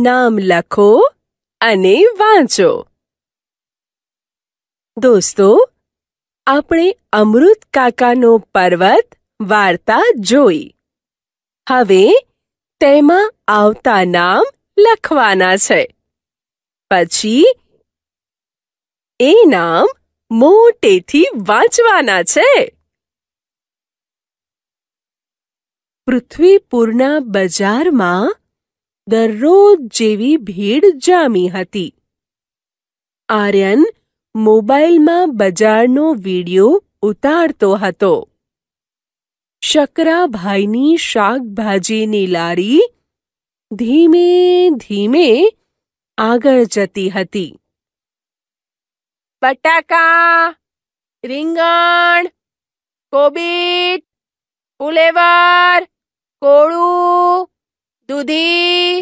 નામ લખો અને વાંચો દોસ્તો આપણે અમૃત કાકાનો પર્વત વાર્તા જોઈ હવે તેમાં આવતા નામ લખવાના છે પછી એ નામ મોટેથી વાંચવાના છે પૃથ્વીપુરના બજારમાં દરરોજ જેવી ભીડ જામી હતી આર્યન મોબાઈલમાં બજારનો વિડીયો ઉતારતો હતો શકરાભાઈની શાકભાજીની લારી ધીમે ધીમે આગળ જતી હતી બટાકા રીંગણ કોબીટ ફુલેવર કોળું दूधी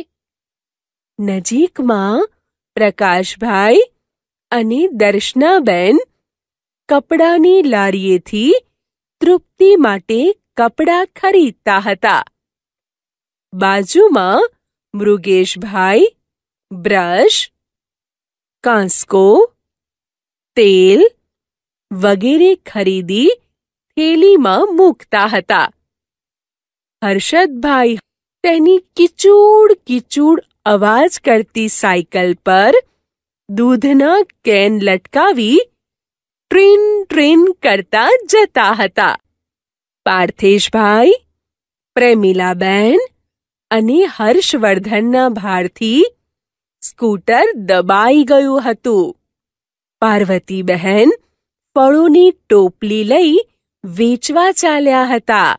नजदीक मां प्रकाश भाई अनी दर्शना बेन कपड़ा ની લારીએ થી तृप्ति માટે कपड़ा ખરીદતા હતા बाजू માં મૃગેશ ભાઈ બ્રશ કંસકો તેલ વગેરે ખરીદી થેલી માં મૂકતા હતા હર્ષદભાઈ તેની કિચૂડ કિચૂડ અવાજ કરતી સાયકલ પર દૂધના કેન લટકાવી ટ્રીન ટ્રીન કરતા જતા હતા પાર્થેશભાઈ પ્રેમિલાબેન અને હર્ષવર્ધનના ભારથી સ્કૂટર દબાઈ ગયું હતું પાર્વતીબહેન ફળોની ટોપલી લઈ વેચવા ચાલ્યા હતા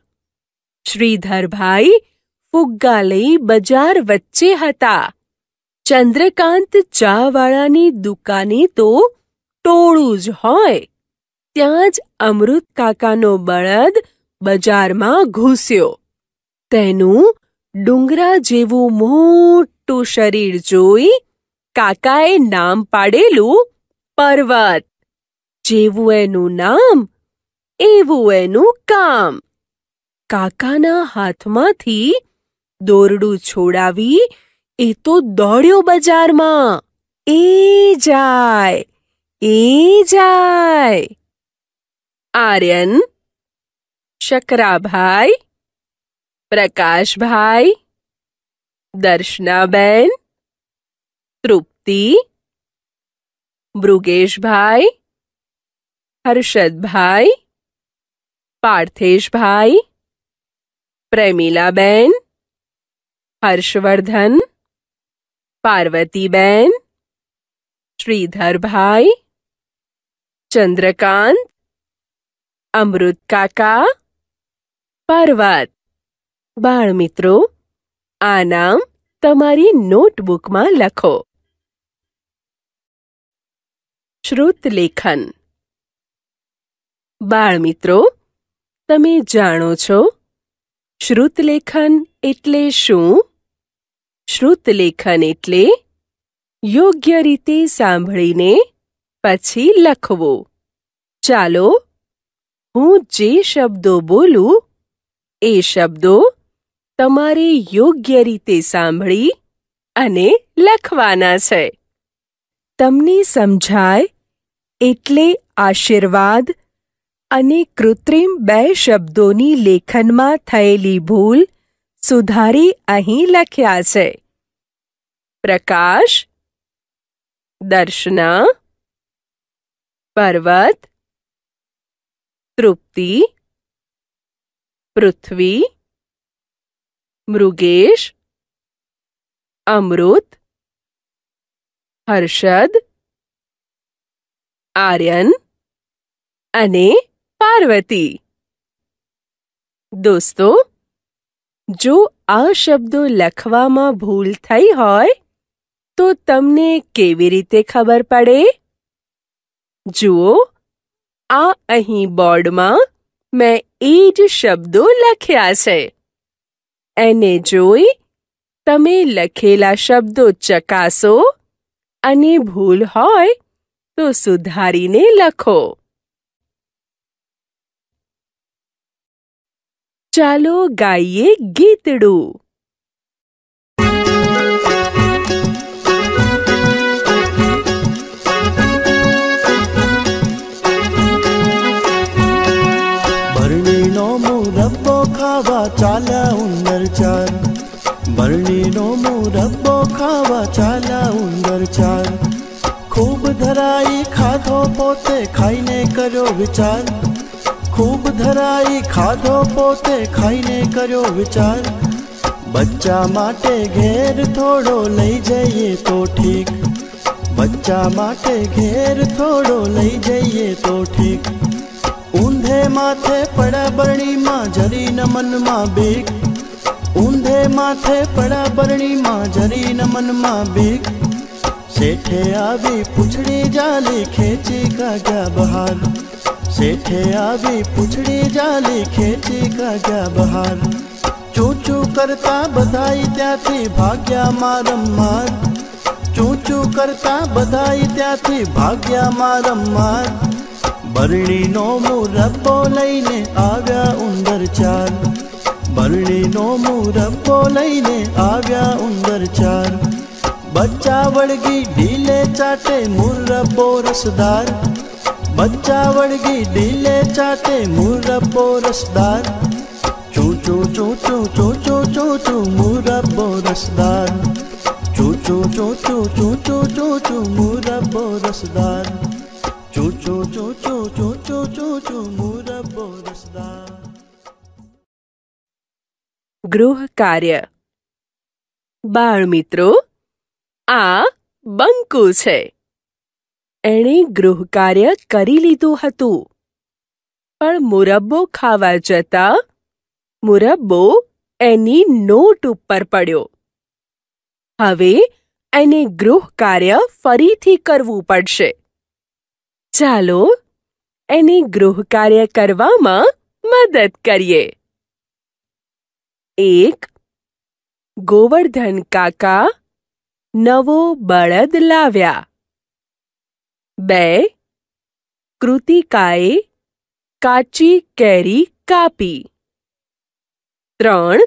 શ્રીધરભાઈ ફુગ્ગાલઈ બજાર વચ્ચે હતા ચંદ્રકાંત ચાવાળાની દુકાને તો ટોળું જ હોય ત્યાં જ અમૃત કાકાનો બળદ બજારમાં ઘૂસ્યો તેનું ડુંગરા જેવું મોટું શરીર જોઈ કાકાએ નામ પાડેલું પર્વત જેવું એનું નામ એવું એનું કામ કાકાના હાથમાંથી દોરડું છોડાવી એ તો દોડ્યો બજારમાં એ જાય એ જાય આર્યન શકરાભાઈ પ્રકાશભાઈ દર્શનાબેન તૃપ્તિ મૃગેશભાઈ હર્ષદભાઈ પાર્થેશભાઈ પ્રેમીલાબેન हर्षवर्धन पार्वतीबेन श्रीधरभाई चंद्रकांत अमृत काका पर्वत बाल मित्रों આ નામ તમારી નોટબુક માં લખો શ્રુતલેખન બાળ મિત્રો તમે જાણો છો શ્રુતલેખન એટલે શું શ્રુત લેખન એટલે યોગ્ય રીતે સાંભળીને પછી લખવો ચાલો હું જે શબ્દો બોલું એ શબ્દો તમારે યોગ્ય રીતે સાંભળી અને લખવાના છે તમને સમજાય એટલે આશીર્વાદ અને કૃત્રિમ બે શબ્દોની લેખનમાં થયેલી ભૂલ सुधारी अहीं लख्या छे प्रकाश दर्शना पर्वत तृप्ति पृथ्वी मृगेश अमृत हर्षद आर्यन अने पार्वती दोस्तों જો આ શબ્દો લખવામાં ભૂલ થઈ હોય તો તમને કેવી રીતે ખબર પડે જુઓ આ અહીં બોર્ડમાં મેં એ જ શબ્દો લખ્યા છે એને જોઈ તમે લખેલા શબ્દો ચકાસો અને ભૂલ હોય તો સુધારીને લખો चलो गाइए गीतड़ू बरनी नोमो रब्बो खावा चाला उंदर चार बरनी नोमो रब्बो खावा चाला उंदर चार खूब धराई खाधो पोते ने करो विचार खूब धराई खाधो पोते खाईने करो विचार बच्चा माटे घेर थोड़ो लई जाइए तो ठीक बच्चा माटे घेर थोड़ो लई जाइए तो ठीक ऊंधे माथे पड़ा बरणी माँ जरी नमन माँ बीक ऊंधे माथे पड़ा बरणी माँ जरी नमन माँ बीक सेठे आवी पुछड़ी जाली खेची का जा बहार सेठे आवे पुछड़ी जाली खेती का गया बहार चूचू करता बधाई त्याती भाग्या मारम मार चूचू करता बधाई त्याती भाग्या मारम मार बरणी नो मुरब्बो लईने आव्या उंदर चार बरणी नो मुरब्बो लईने आव्या उंदर चार बच्चा वड़गी ढीले चाटे मुरब्बो रसदार बच्चा वड़गी डीले चाटे मुरब्बो रसदार चू चू चू चू चू चू चू चू मुरब्बो रसदार चू चू चू चू चू चू चू चू मुरब्बो रसदार चू चू चू चू चू चू चू चू मुरब्बो रसदार गृह कार्य बाळ मित्रों आ बंकू है એણે ગૃહકાર્ય કરી લીધું હતું પણ મુરબ્બો ખાવા જતાં મુરબ્બો એની નોટ ઉપર પડ્યો હવે એને ગૃહકાર્ય ફરીથી કરવું પડશે ચાલો એને ગૃહકાર્ય કરવામાં મદદ કરીએ એક ગોવર્ધન કાકા નવો બળદ લાવ્યા बै कृति काए काची कैरी कापी त्रण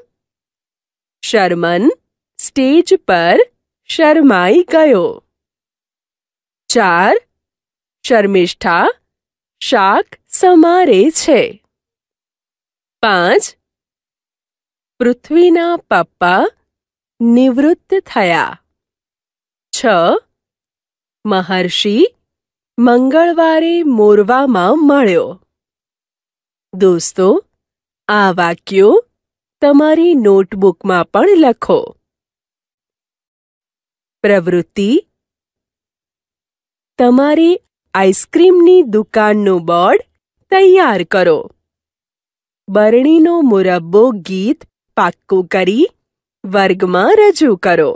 शर्मन स्टेज पर शर्माई गयो चार शर्मिष्ठा शाक समारे छे पांच पृथ्वीना पप्पा निवृत्त थया छ महर्षि મંગળવારે મોરવામાં મળ્યો દોસ્તો આ વાક્યો તમારી નોટબુકમાં પણ લખો પ્રવૃત્તિ તમારી આઈસ્ક્રીમની દુકાનનું બોર્ડ તૈયાર કરો બરણીનો મુરબ્બો ગીત પાક્કું કરી વર્ગમાં રજૂ કરો